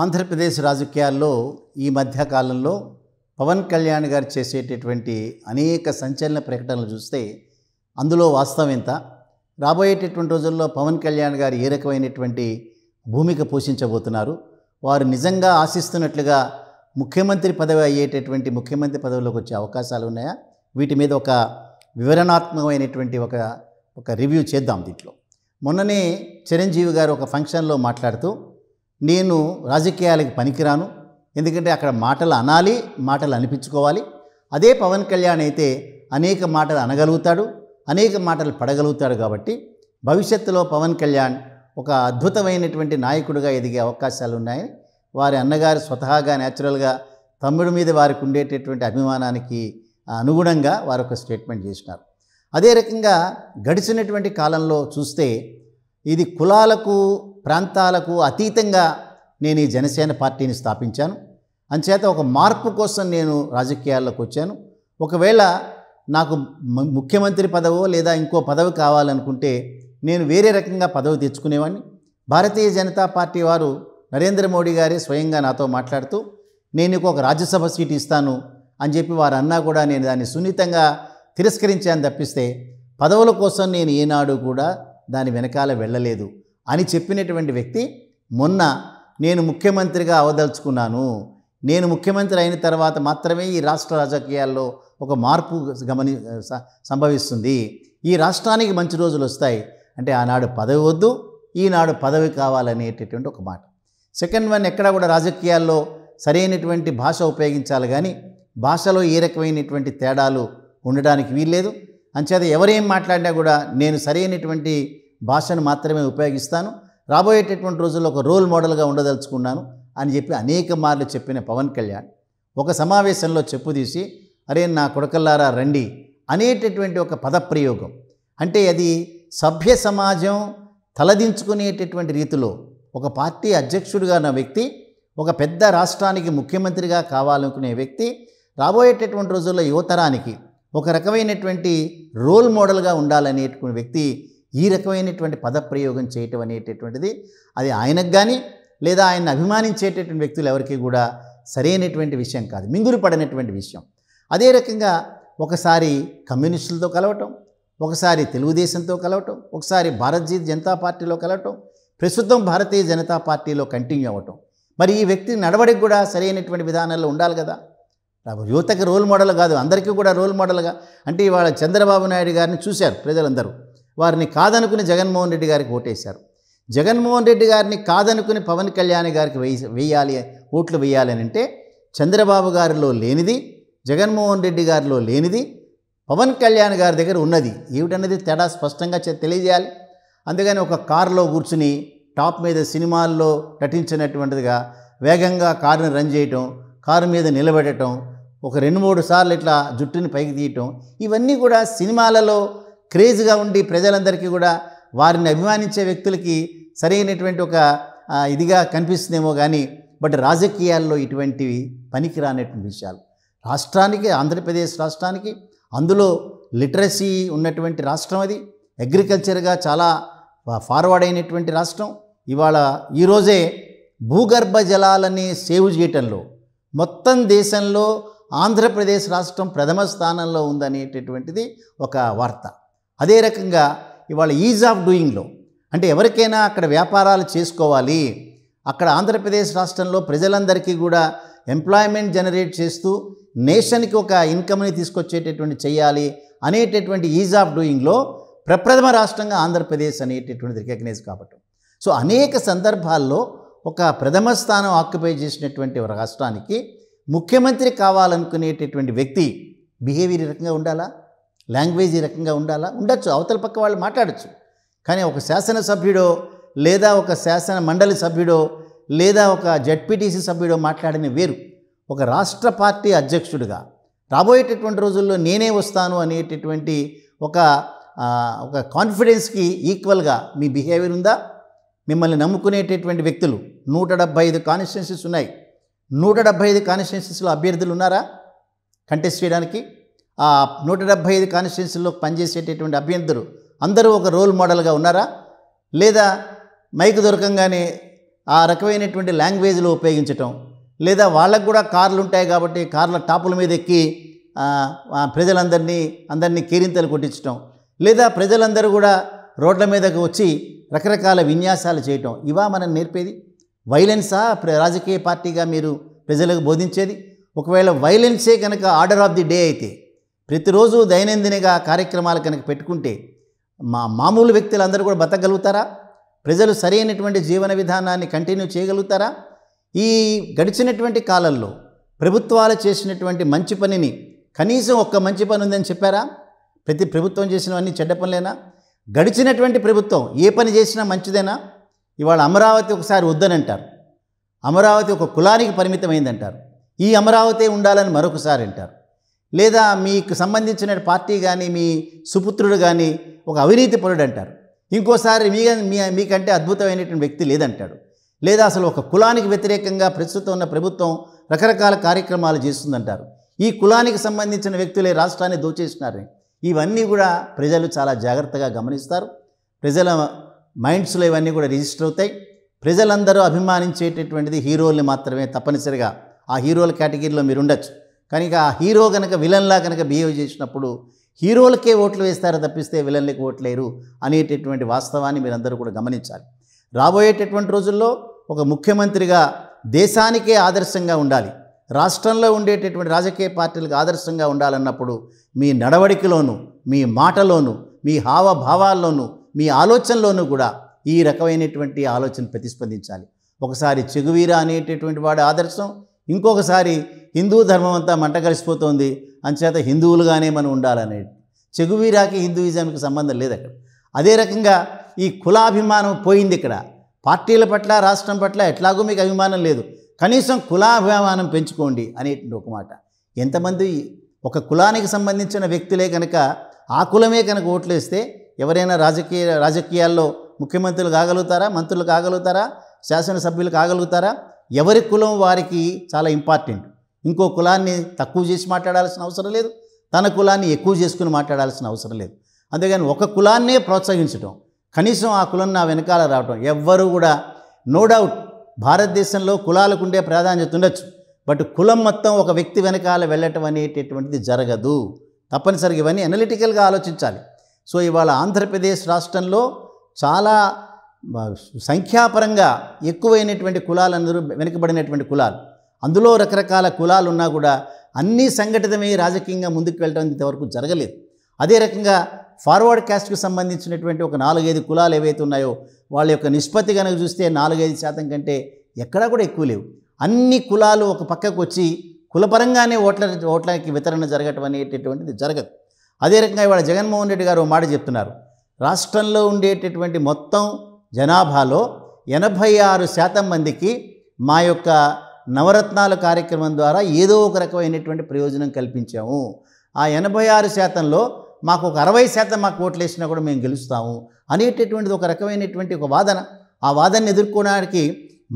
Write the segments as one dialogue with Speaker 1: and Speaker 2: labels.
Speaker 1: ఆంధ్రప్రదేశ్ రాజకీయాల్లో ఈ మధ్యకాలంలో పవన్ కళ్యాణ్ గారు చేసేటటువంటి అనేక సంచలన ప్రకటనలు చూస్తే అందులో వాస్తవం ఎంత రాబోయేటటువంటి రోజుల్లో పవన్ కళ్యాణ్ గారు ఏ రకమైనటువంటి భూమిక పోషించబోతున్నారు వారు నిజంగా ఆశిస్తున్నట్లుగా ముఖ్యమంత్రి పదవి అయ్యేటటువంటి ముఖ్యమంత్రి పదవిలోకి వచ్చే అవకాశాలు ఉన్నాయా వీటి మీద ఒక వివరణాత్మకమైనటువంటి ఒక ఒక రివ్యూ చేద్దాం దీంట్లో మొన్ననే చిరంజీవి గారు ఒక ఫంక్షన్లో మాట్లాడుతూ నేను రాజకీయాలకు పనికిరాను ఎందుకంటే అక్కడ మాటలు అనాలి మాటలు అనిపించుకోవాలి అదే పవన్ కళ్యాణ్ అయితే అనేక మాటలు అనగలుగుతాడు అనేక మాటలు పడగలుగుతాడు కాబట్టి భవిష్యత్తులో పవన్ కళ్యాణ్ ఒక అద్భుతమైనటువంటి నాయకుడిగా ఎదిగే అవకాశాలు ఉన్నాయి వారి అన్నగారు స్వతహాగా న్యాచురల్గా తమ్ముడి మీద వారికి ఉండేటటువంటి అభిమానానికి అనుగుణంగా వారు ఒక స్టేట్మెంట్ చేసినారు అదే రకంగా గడిచినటువంటి కాలంలో చూస్తే ఇది కులాలకు ప్రాంతాలకు అతీతంగా నేను ఈ జనసేన పార్టీని స్థాపించాను అంచేత ఒక మార్పు కోసం నేను రాజకీయాల్లోకి వచ్చాను ఒకవేళ నాకు ముఖ్యమంత్రి పదవో లేదా ఇంకో పదవి కావాలనుకుంటే నేను వేరే రకంగా పదవి తెచ్చుకునేవాడిని భారతీయ జనతా పార్టీ వారు నరేంద్ర మోడీ గారే స్వయంగా నాతో మాట్లాడుతూ నేను ఒక రాజ్యసభ సీటు ఇస్తాను అని చెప్పి వారు అన్నా కూడా నేను దాన్ని సున్నితంగా తిరస్కరించాను తప్పిస్తే పదవుల కోసం నేను ఏనాడు కూడా దాని వెనకాల వెళ్ళలేదు అని చెప్పినటువంటి వ్యక్తి మొన్న నేను ముఖ్యమంత్రిగా అవదలుచుకున్నాను నేను ముఖ్యమంత్రి అయిన తర్వాత మాత్రమే ఈ రాష్ట్ర రాజకీయాల్లో ఒక మార్పు గమని సంభవిస్తుంది ఈ రాష్ట్రానికి మంచి రోజులు వస్తాయి అంటే ఆనాడు పదవి వద్దు ఈనాడు పదవి కావాలనేటటువంటి ఒక మాట సెకండ్ వన్ ఎక్కడ కూడా రాజకీయాల్లో సరైనటువంటి భాష ఉపయోగించాలి కానీ భాషలో ఏ రకమైనటువంటి తేడాలు ఉండడానికి వీల్లేదు అంచేత ఎవరేం మాట్లాడినా కూడా నేను సరైనటువంటి భాషను మాత్రమే ఉపయోగిస్తాను రాబోయేటటువంటి రోజుల్లో ఒక రోల్ మోడల్గా ఉండదలుచుకున్నాను అని చెప్పి అనేక మార్లు చెప్పిన పవన్ కళ్యాణ్ ఒక సమావేశంలో చెప్పు తీసి అరే నా కొడకల్లారా రండి అనేటటువంటి ఒక పదప్రయోగం అంటే అది సభ్య సమాజం తలదించుకునేటటువంటి రీతిలో ఒక పార్టీ అధ్యక్షుడిగా ఉన్న వ్యక్తి ఒక పెద్ద రాష్ట్రానికి ముఖ్యమంత్రిగా కావాలనుకునే వ్యక్తి రాబోయేటటువంటి రోజుల్లో యువతరానికి ఒక రకమైనటువంటి రోల్ మోడల్గా ఉండాలనేటువంటి వ్యక్తి ఈ రకమైనటువంటి పదప్రయోగం చేయటం అనేటటువంటిది అది ఆయనకు కానీ లేదా ఆయన అభిమానించేటటువంటి వ్యక్తులు ఎవరికి కూడా సరైనటువంటి విషయం కాదు మింగురు పడినటువంటి విషయం అదే రకంగా ఒకసారి కమ్యూనిస్టులతో కలవటం ఒకసారి తెలుగుదేశంతో కలవటం ఒకసారి భారతీయ జనతా పార్టీలో కలవటం ప్రస్తుతం భారతీయ జనతా పార్టీలో కంటిన్యూ అవ్వటం మరి ఈ వ్యక్తి నడవడికి కూడా సరైనటువంటి విధానాల్లో ఉండాలి కదా యువతకి రోల్ మోడల్ కాదు అందరికీ కూడా రోల్ మోడల్గా అంటే ఇవాళ చంద్రబాబు నాయుడు గారిని చూశారు ప్రజలందరూ వారిని కాదనుకుని జగన్మోహన్ రెడ్డి గారికి ఓటేశారు జగన్మోహన్ రెడ్డి గారిని కాదనుకుని పవన్ కళ్యాణ్ గారికి వేయాలి ఓట్లు వేయాలి అని అంటే చంద్రబాబు గారిలో లేనిది జగన్మోహన్ రెడ్డి గారిలో లేనిది పవన్ కళ్యాణ్ గారి దగ్గర ఉన్నది ఏమిటన్నది తేడా స్పష్టంగా తెలియజేయాలి అందుకని ఒక కారులో కూర్చుని టాప్ మీద సినిమాల్లో నటించినటువంటిదిగా వేగంగా కారుని రన్ చేయటం కారు మీద నిలబెట్టడం ఒక రెండు మూడు సార్లు ఇట్లా జుట్టుని పైకి తీయటం ఇవన్నీ కూడా సినిమాలలో క్రేజ్గా ఉండి ప్రజలందరికీ కూడా వారిని అభిమానించే వ్యక్తులకి సరైనటువంటి ఒక ఇదిగా కనిపిస్తుందేమో కానీ బట్ రాజకీయాల్లో ఇటువంటివి పనికి రానటువంటి విషయాలు రాష్ట్రానికి ఆంధ్రప్రదేశ్ రాష్ట్రానికి అందులో లిటరసీ ఉన్నటువంటి రాష్ట్రం అది అగ్రికల్చర్గా చాలా ఫార్వర్డ్ అయినటువంటి రాష్ట్రం ఇవాళ ఈరోజే భూగర్భ జలాలని సేవ్ చేయటంలో మొత్తం దేశంలో ఆంధ్రప్రదేశ్ రాష్ట్రం ప్రథమ స్థానంలో ఉందనేటటువంటిది ఒక వార్త అదే రకంగా ఇవాళ ఈజ్ ఆఫ్ డూయింగ్లో అంటే ఎవరికైనా అక్కడ వ్యాపారాలు చేసుకోవాలి అక్కడ ఆంధ్రప్రదేశ్ రాష్ట్రంలో ప్రజలందరికీ కూడా ఎంప్లాయ్మెంట్ జనరేట్ చేస్తూ నేషన్కి ఒక ఇన్కమ్ని తీసుకొచ్చేటటువంటి చేయాలి అనేటటువంటి ఈజ్ ఆఫ్ డూయింగ్లో ప్రప్రథమ రాష్ట్రంగా ఆంధ్రప్రదేశ్ అనేటటువంటిది రికగ్నైజ్ కాబట్టి సో అనేక సందర్భాల్లో ఒక ప్రథమ స్థానం ఆక్యుపై చేసినటువంటి ఒక రాష్ట్రానికి ముఖ్యమంత్రి కావాలనుకునేటటువంటి వ్యక్తి బిహేవియర్ రకంగా ఉండాలా లాంగ్వేజ్ ఈ రకంగా ఉండాలా ఉండొచ్చు అవతల పక్క వాళ్ళు మాట్లాడచ్చు కానీ ఒక శాసనసభ్యుడో లేదా ఒక శాసన మండలి సభ్యుడో లేదా ఒక జడ్పీటీసీ సభ్యుడో మాట్లాడిన వేరు ఒక రాష్ట్ర పార్టీ అధ్యక్షుడిగా రాబోయేటటువంటి రోజుల్లో నేనే వస్తాను అనేటటువంటి ఒక ఒక కాన్ఫిడెన్స్కి ఈక్వల్గా మీ బిహేవియర్ ఉందా మిమ్మల్ని నమ్ముకునేటటువంటి వ్యక్తులు నూట డెబ్బై ఐదు కాన్స్టిట్యున్సీస్ ఉన్నాయి నూట డెబ్బై ఐదు కాన్స్టిట్యున్సీస్లో అభ్యర్థులు ఉన్నారా కంటెస్ట్ చేయడానికి ఆ నూట డెబ్భై ఐదు కాన్స్టిట్యున్సీలో పనిచేసేటటువంటి అభ్యర్థులు అందరూ ఒక రోల్ మోడల్గా ఉన్నారా లేదా మైక్ దొరకంగానే ఆ రకమైనటువంటి లాంగ్వేజ్లో ఉపయోగించటం లేదా వాళ్ళకు కూడా కార్లు ఉంటాయి కాబట్టి కార్ల టాపుల మీద ఎక్కి ప్రజలందరినీ అందరినీ కీరింతలు కొట్టించటం లేదా ప్రజలందరూ కూడా రోడ్ల మీదకు వచ్చి రకరకాల విన్యాసాలు చేయటం ఇవా మనం నేర్పేది వైలెన్సా రాజకీయ పార్టీగా మీరు ప్రజలకు బోధించేది ఒకవేళ వైలెన్సే కనుక ఆర్డర్ ఆఫ్ ది డే అయితే ప్రతిరోజు దైనందినగా కార్యక్రమాలు కనుక పెట్టుకుంటే మా మామూలు వ్యక్తులు అందరూ కూడా బతకగలుగుతారా ప్రజలు సరైనటువంటి జీవన విధానాన్ని కంటిన్యూ చేయగలుగుతారా ఈ గడిచినటువంటి కాలంలో ప్రభుత్వాలు చేసినటువంటి మంచి పనిని కనీసం ఒక్క మంచి పని ఉందని చెప్పారా ప్రతి ప్రభుత్వం చేసినవన్నీ చెడ్డ పనులేనా గడిచినటువంటి ప్రభుత్వం ఏ పని చేసినా మంచిదేనా ఇవాళ అమరావతి ఒకసారి వద్దనంటారు అమరావతి ఒక కులానికి పరిమితమైందంటారు ఈ అమరావతి ఉండాలని మరొకసారి అంటారు లేదా మీకు సంబంధించిన పార్టీ కానీ మీ సుపుత్రుడు కానీ ఒక అవినీతి పరుడు అంటారు ఇంకోసారి మీ మీకంటే అద్భుతమైనటువంటి వ్యక్తి లేదంటాడు లేదా అసలు ఒక కులానికి వ్యతిరేకంగా ప్రస్తుతం ఉన్న ప్రభుత్వం రకరకాల కార్యక్రమాలు చేస్తుందంటారు ఈ కులానికి సంబంధించిన వ్యక్తులే రాష్ట్రాన్ని దోచేసినారని ఇవన్నీ కూడా ప్రజలు చాలా జాగ్రత్తగా గమనిస్తారు ప్రజల మైండ్స్లో ఇవన్నీ కూడా రిజిస్టర్ అవుతాయి ప్రజలందరూ అభిమానించేటటువంటిది హీరోల్ని మాత్రమే తప్పనిసరిగా ఆ హీరోల కేటగిరీలో మీరు ఉండొచ్చు కనుక ఆ హీరో కనుక విలన్లా కనుక బిహేవ్ చేసినప్పుడు హీరోలకే ఓట్లు వేస్తారు తప్పిస్తే విలన్లకి ఓట్లేరు అనేటటువంటి వాస్తవాన్ని మీరందరూ కూడా గమనించాలి రాబోయేటటువంటి రోజుల్లో ఒక ముఖ్యమంత్రిగా దేశానికే ఆదర్శంగా ఉండాలి రాష్ట్రంలో ఉండేటటువంటి రాజకీయ పార్టీలకు ఆదర్శంగా ఉండాలన్నప్పుడు మీ నడవడికలోను మీ మాటలోను మీ హావభావాల్లోను మీ ఆలోచనలోనూ కూడా ఈ రకమైనటువంటి ఆలోచన ప్రతిస్పందించాలి ఒకసారి చెగువీరా అనేటటువంటి వాడి ఆదర్శం ఇంకొకసారి హిందూ ధర్మం అంతా మంట కలిసిపోతుంది అంచేత హిందువులుగానే మనం ఉండాలనే చెగువీరాకి హిందూయిజానికి సంబంధం లేదు అక్కడ అదే రకంగా ఈ కులాభిమానం పోయింది ఇక్కడ పార్టీల పట్ల రాష్ట్రం పట్ల ఎట్లాగో మీకు అభిమానం లేదు కనీసం కులాభిమానం పెంచుకోండి అనే ఒక మాట ఎంతమంది ఒక కులానికి సంబంధించిన వ్యక్తులే కనుక ఆ కులమే కనుక ఓట్లేస్తే ఎవరైనా రాజకీయ రాజకీయాల్లో ముఖ్యమంత్రులు కాగలుగుతారా మంత్రులు కాగలుగుతారా శాసనసభ్యులు కాగలుగుతారా ఎవరి కులం వారికి చాలా ఇంపార్టెంట్ ఇంకో కులాన్ని తక్కువ చేసి మాట్లాడాల్సిన అవసరం లేదు తన కులాన్ని ఎక్కువ చేసుకుని మాట్లాడాల్సిన అవసరం లేదు అంతేగాని ఒక కులాన్నే ప్రోత్సహించడం కనీసం ఆ కులం నా వెనకాల రావటం ఎవ్వరూ కూడా నో డౌట్ భారతదేశంలో కులాలకు ఉండే ప్రాధాన్యత ఉండొచ్చు బట్ కులం మొత్తం ఒక వ్యక్తి వెనకాల వెళ్ళటం అనేటటువంటిది జరగదు తప్పనిసరిగా ఇవన్నీ అనలిటికల్గా ఆలోచించాలి సో ఇవాళ ఆంధ్రప్రదేశ్ రాష్ట్రంలో చాలా సంఖ్యాపరంగా ఎక్కువైనటువంటి కులాలందరూ వెనుకబడినటువంటి కులాలు అందులో రకరకాల కులాలు ఉన్నా కూడా అన్నీ సంఘటితమై రాజకీయంగా ముందుకు వెళ్ళడం ఇంతవరకు జరగలేదు అదే రకంగా ఫార్వర్డ్ క్యాస్ట్కి సంబంధించినటువంటి ఒక నాలుగైదు కులాలు ఏవైతే ఉన్నాయో వాళ్ళ యొక్క నిష్పత్తి కనుక చూస్తే నాలుగైదు శాతం కంటే ఎక్కడా కూడా ఎక్కువ లేవు అన్ని కులాలు ఒక పక్కకు వచ్చి కులపరంగానే ఓట్ల ఓట్లకి వితరణ జరగటం అనేటటువంటిది జరగదు అదే రకంగా ఇవాళ జగన్మోహన్ రెడ్డి గారు మాట చెప్తున్నారు రాష్ట్రంలో ఉండేటటువంటి మొత్తం జనాభాలో ఎనభై ఆరు శాతం మందికి మా యొక్క నవరత్నాల కార్యక్రమం ద్వారా ఏదో ఒక రకమైనటువంటి ప్రయోజనం కల్పించాము ఆ ఎనభై ఆరు శాతంలో మాకు ఒక అరవై శాతం మాకు ఓట్లు వేసినా కూడా మేము గెలుస్తాము అనేటటువంటిది ఒక రకమైనటువంటి ఒక వాదన ఆ వాదనని ఎదుర్కోవడానికి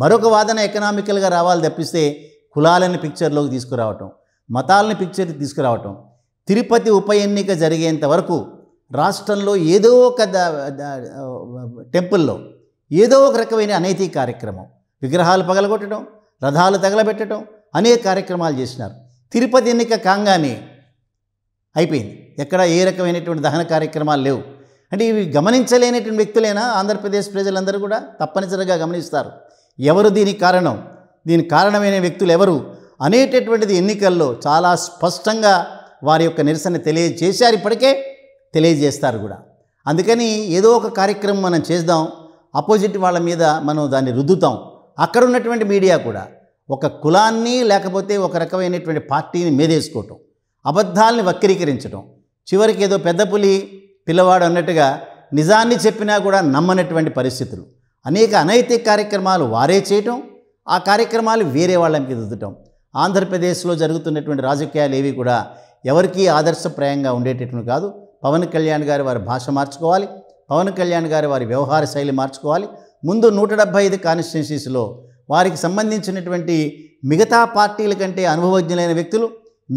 Speaker 1: మరొక వాదన ఎకనామికల్గా రావాలి తప్పిస్తే కులాలని పిక్చర్లోకి తీసుకురావటం మతాలని పిక్చర్కి తీసుకురావటం తిరుపతి ఉప ఎన్నిక జరిగేంత వరకు రాష్ట్రంలో ఏదో ఒక టెంపుల్లో ఏదో ఒక రకమైన అనైతిక కార్యక్రమం విగ్రహాలు పగలగొట్టడం రథాలు తగలబెట్టడం అనేక కార్యక్రమాలు చేసినారు తిరుపతి ఎన్నిక కాంగానే అయిపోయింది ఎక్కడ ఏ రకమైనటువంటి దహన కార్యక్రమాలు లేవు అంటే ఇవి గమనించలేనటువంటి వ్యక్తులైనా ఆంధ్రప్రదేశ్ ప్రజలందరూ కూడా తప్పనిసరిగా గమనిస్తారు ఎవరు దీనికి కారణం దీనికి కారణమైన వ్యక్తులు ఎవరు అనేటటువంటిది ఎన్నికల్లో చాలా స్పష్టంగా వారి యొక్క నిరసన తెలియజేశారు ఇప్పటికే తెలియజేస్తారు కూడా అందుకని ఏదో ఒక కార్యక్రమం మనం చేద్దాం ఆపోజిట్ వాళ్ళ మీద మనం దాన్ని రుద్దుతాం అక్కడ ఉన్నటువంటి మీడియా కూడా ఒక కులాన్ని లేకపోతే ఒక రకమైనటువంటి పార్టీని మీదేసుకోవటం అబద్ధాలని వక్రీకరించడం చివరికి ఏదో పెద్ద పులి పిల్లవాడు అన్నట్టుగా నిజాన్ని చెప్పినా కూడా నమ్మనటువంటి పరిస్థితులు అనేక అనైతిక కార్యక్రమాలు వారే చేయటం ఆ కార్యక్రమాలు వేరే వాళ్ళకి దిద్దటం ఆంధ్రప్రదేశ్లో జరుగుతున్నటువంటి రాజకీయాలు ఏవి కూడా ఎవరికీ ఆదర్శప్రాయంగా ఉండేటట్టు కాదు పవన్ కళ్యాణ్ గారి వారి భాష మార్చుకోవాలి పవన్ కళ్యాణ్ గారి వారి వ్యవహార శైలి మార్చుకోవాలి ముందు నూట డెబ్భై ఐదు కాన్స్టిట్యున్సీస్లో వారికి సంబంధించినటువంటి మిగతా పార్టీల కంటే అనుభవజ్ఞులైన వ్యక్తులు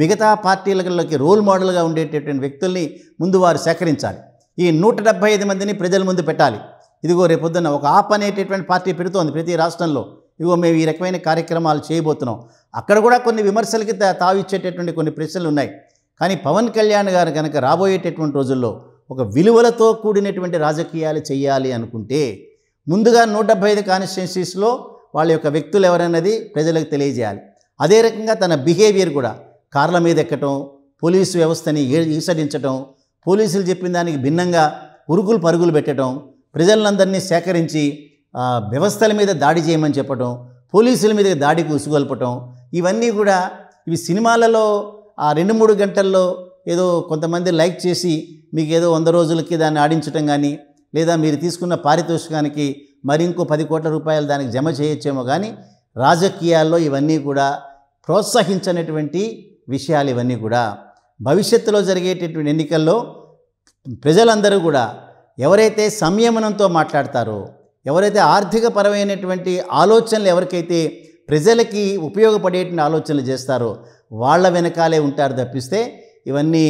Speaker 1: మిగతా పార్టీలకి రోల్ మోడల్గా ఉండేటటువంటి వ్యక్తుల్ని ముందు వారు సేకరించాలి ఈ నూట డెబ్భై ఐదు మందిని ప్రజల ముందు పెట్టాలి ఇదిగో రేపొద్దున ఒక ఆప్ అనేటటువంటి పార్టీ పెడుతోంది ప్రతి రాష్ట్రంలో ఇదిగో మేము ఈ రకమైన కార్యక్రమాలు చేయబోతున్నాం అక్కడ కూడా కొన్ని విమర్శలకి తావిచ్చేటటువంటి కొన్ని ప్రశ్నలు ఉన్నాయి కానీ పవన్ కళ్యాణ్ గారు కనుక రాబోయేటటువంటి రోజుల్లో ఒక విలువలతో కూడినటువంటి రాజకీయాలు చేయాలి అనుకుంటే ముందుగా నూట డెబ్బై ఐదు కాన్స్టిట్యున్సీస్లో వాళ్ళ యొక్క వ్యక్తులు ఎవరన్నది ప్రజలకు తెలియజేయాలి అదే రకంగా తన బిహేవియర్ కూడా కార్ల మీద ఎక్కటం పోలీసు వ్యవస్థని ఈసరించటం పోలీసులు చెప్పిన దానికి భిన్నంగా ఉరుకులు పరుగులు పెట్టడం ప్రజలందరినీ సేకరించి వ్యవస్థల మీద దాడి చేయమని చెప్పటం పోలీసుల మీద దాడి కూసుకొల్పటం ఇవన్నీ కూడా ఇవి సినిమాలలో ఆ రెండు మూడు గంటల్లో ఏదో కొంతమంది లైక్ చేసి మీకు ఏదో వంద రోజులకి దాన్ని ఆడించటం కానీ లేదా మీరు తీసుకున్న పారితోషికానికి మరింకో పది కోట్ల రూపాయలు దానికి జమ చేయొచ్చేమో కానీ రాజకీయాల్లో ఇవన్నీ కూడా ప్రోత్సహించనటువంటి విషయాలు ఇవన్నీ కూడా భవిష్యత్తులో జరిగేటటువంటి ఎన్నికల్లో ప్రజలందరూ కూడా ఎవరైతే సంయమనంతో మాట్లాడతారో ఎవరైతే ఆర్థిక పరమైనటువంటి ఆలోచనలు ఎవరికైతే ప్రజలకి ఉపయోగపడేటువంటి ఆలోచనలు చేస్తారో వాళ్ళ వెనకాలే ఉంటారు తప్పిస్తే ఇవన్నీ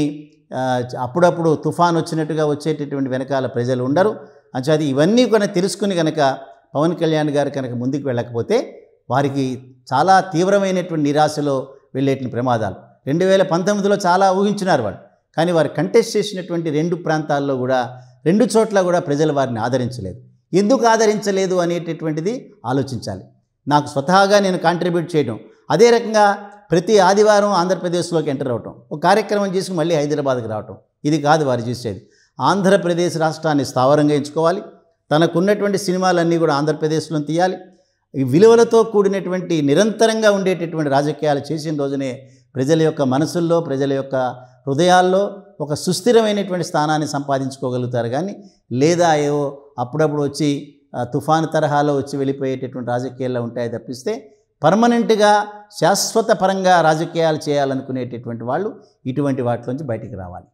Speaker 1: అప్పుడప్పుడు తుఫాన్ వచ్చినట్టుగా వచ్చేటటువంటి వెనకాల ప్రజలు ఉండరు అంచేది ఇవన్నీ కనుక తెలుసుకుని కనుక పవన్ కళ్యాణ్ గారు కనుక ముందుకు వెళ్ళకపోతే వారికి చాలా తీవ్రమైనటువంటి నిరాశలో వెళ్ళేటువంటి ప్రమాదాలు రెండు వేల పంతొమ్మిదిలో చాలా ఊహించినారు వాళ్ళు కానీ వారు కంటెస్ట్ చేసినటువంటి రెండు ప్రాంతాల్లో కూడా రెండు చోట్ల కూడా ప్రజలు వారిని ఆదరించలేదు ఎందుకు ఆదరించలేదు అనేటటువంటిది ఆలోచించాలి నాకు స్వతహాగా నేను కాంట్రిబ్యూట్ చేయడం అదే రకంగా ప్రతి ఆదివారం ఆంధ్రప్రదేశ్లోకి ఎంటర్ అవటం ఒక కార్యక్రమం చేసి మళ్ళీ హైదరాబాద్కి రావటం ఇది కాదు వారు చూసేది ఆంధ్రప్రదేశ్ రాష్ట్రాన్ని స్థావరంగా ఎంచుకోవాలి తనకున్నటువంటి సినిమాలన్నీ కూడా ఆంధ్రప్రదేశ్లో తీయాలి విలువలతో కూడినటువంటి నిరంతరంగా ఉండేటటువంటి రాజకీయాలు చేసిన రోజునే ప్రజల యొక్క మనసుల్లో ప్రజల యొక్క హృదయాల్లో ఒక సుస్థిరమైనటువంటి స్థానాన్ని సంపాదించుకోగలుగుతారు కానీ లేదా ఏవో అప్పుడప్పుడు వచ్చి తుఫాను తరహాలో వచ్చి వెళ్ళిపోయేటటువంటి రాజకీయాల్లో ఉంటాయి తప్పిస్తే పర్మనెంట్గా శాశ్వత పరంగా రాజకీయాలు చేయాలనుకునేటటువంటి వాళ్ళు ఇటువంటి వాటిలోంచి బయటికి రావాలి